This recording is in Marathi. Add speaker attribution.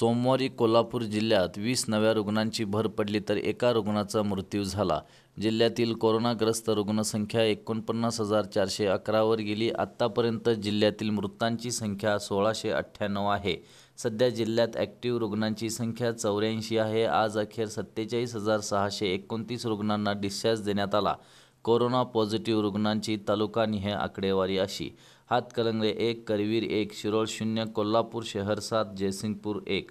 Speaker 1: सोमवारी कोल्हापूर जिल्ह्यात वीस नव्या रुग्णांची भर पडली तर एका रुग्णाचा मृत्यू झाला जिल्ह्यातील कोरोनाग्रस्त रुग्णसंख्या एकोणपन्नास हजार चारशे अकरावर गेली आत्तापर्यंत जिल्ह्यातील मृतांची संख्या सोळाशे अठ्ठ्याण्णव आहे सध्या जिल्ह्यात ॲक्टिव्ह रुग्णांची संख्या चौऱ्याऐंशी आहे आज अखेर सत्तेचाळीस हजार सहाशे एकोणतीस रुग्णांना डिस्चार्ज देण्यात आला कोरोना पॉझिटिव्ह रुग्णांची तालुकानिहाय आकडेवारी अशी हातकलंगले एक करवीर एक शिरोळ शून्य कोल्हापूर शहर सात जयसिंगपूर एक